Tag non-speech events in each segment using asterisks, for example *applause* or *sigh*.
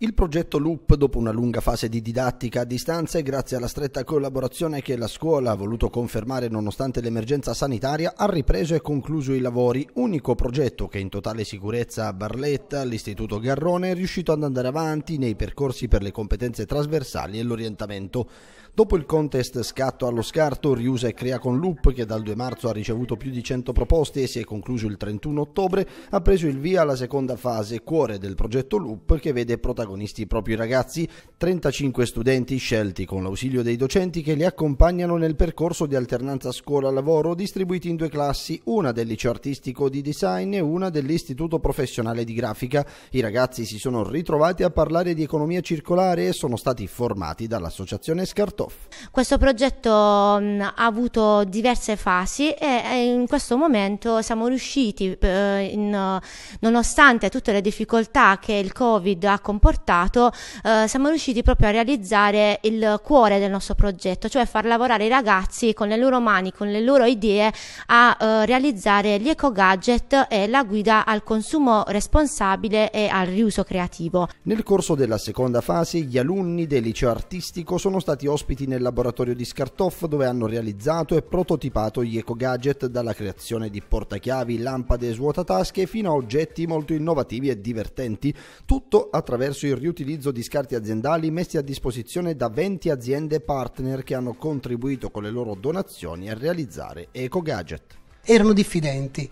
Il progetto Loop, dopo una lunga fase di didattica a distanza e grazie alla stretta collaborazione che la scuola ha voluto confermare nonostante l'emergenza sanitaria, ha ripreso e concluso i lavori, unico progetto che in totale sicurezza a Barletta, all'Istituto Garrone, è riuscito ad andare avanti nei percorsi per le competenze trasversali e l'orientamento. Dopo il contest scatto allo scarto, riusa e crea con loop, che dal 2 marzo ha ricevuto più di 100 proposte e si è concluso il 31 ottobre, ha preso il via alla seconda fase, cuore del progetto loop, che vede protagonisti proprio i ragazzi, 35 studenti scelti con l'ausilio dei docenti che li accompagnano nel percorso di alternanza scuola-lavoro distribuiti in due classi, una del liceo artistico di design e una dell'istituto professionale di grafica. I ragazzi si sono ritrovati a parlare di economia circolare e sono stati formati dall'associazione Scartò. Off. Questo progetto mh, ha avuto diverse fasi e, e, in questo momento siamo riusciti, eh, in, nonostante tutte le difficoltà che il Covid ha comportato, eh, siamo riusciti proprio a realizzare il cuore del nostro progetto, cioè far lavorare i ragazzi con le loro mani, con le loro idee a eh, realizzare gli eco gadget e la guida al consumo responsabile e al riuso creativo. Nel corso della seconda fase gli alunni del liceo artistico sono stati ospiti ospiti nel laboratorio di Scartoff dove hanno realizzato e prototipato gli eco-gadget dalla creazione di portachiavi, lampade e svuotatasche fino a oggetti molto innovativi e divertenti, tutto attraverso il riutilizzo di scarti aziendali messi a disposizione da 20 aziende partner che hanno contribuito con le loro donazioni a realizzare eco-gadget. Erano diffidenti.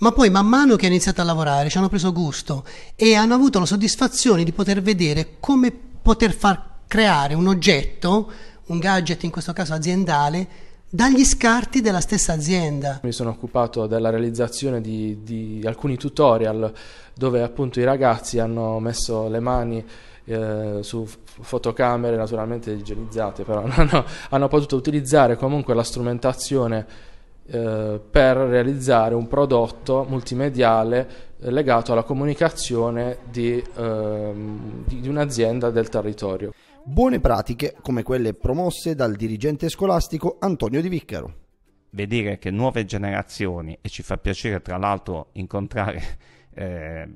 Ma poi man mano che hanno iniziato a lavorare ci hanno preso gusto e hanno avuto la soddisfazione di poter vedere come poter far creare un oggetto, un gadget in questo caso aziendale, dagli scarti della stessa azienda. Mi sono occupato della realizzazione di, di alcuni tutorial dove appunto i ragazzi hanno messo le mani eh, su fotocamere naturalmente igienizzate, però *laughs* no, hanno potuto utilizzare comunque la strumentazione eh, per realizzare un prodotto multimediale eh, legato alla comunicazione di, eh, di un'azienda del territorio buone pratiche come quelle promosse dal dirigente scolastico Antonio Di Viccaro. Vedere che nuove generazioni, e ci fa piacere tra l'altro incontrare eh,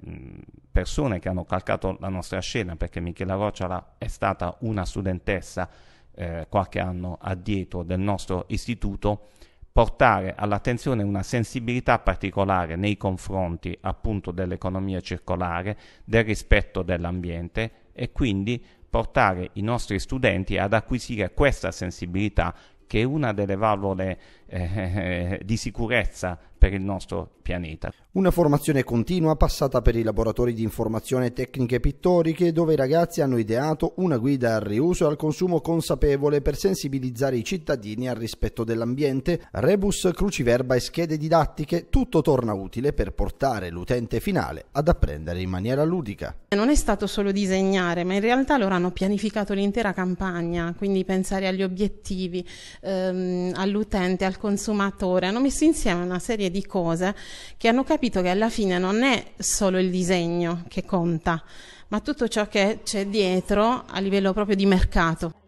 persone che hanno calcato la nostra scena, perché Michela Rocciola è stata una studentessa eh, qualche anno addietro del nostro istituto, portare all'attenzione una sensibilità particolare nei confronti appunto dell'economia circolare, del rispetto dell'ambiente e quindi portare i nostri studenti ad acquisire questa sensibilità che è una delle valvole eh, *laughs* di sicurezza per il nostro pianeta. Una formazione continua passata per i laboratori di informazione tecniche pittoriche dove i ragazzi hanno ideato una guida al riuso e al consumo consapevole per sensibilizzare i cittadini al rispetto dell'ambiente, rebus, cruciverba e schede didattiche, tutto torna utile per portare l'utente finale ad apprendere in maniera ludica. Non è stato solo disegnare, ma in realtà loro hanno pianificato l'intera campagna, quindi pensare agli obiettivi, ehm, all'utente, al consumatore, hanno messo insieme una serie di di cose che hanno capito che alla fine non è solo il disegno che conta, ma tutto ciò che c'è dietro a livello proprio di mercato.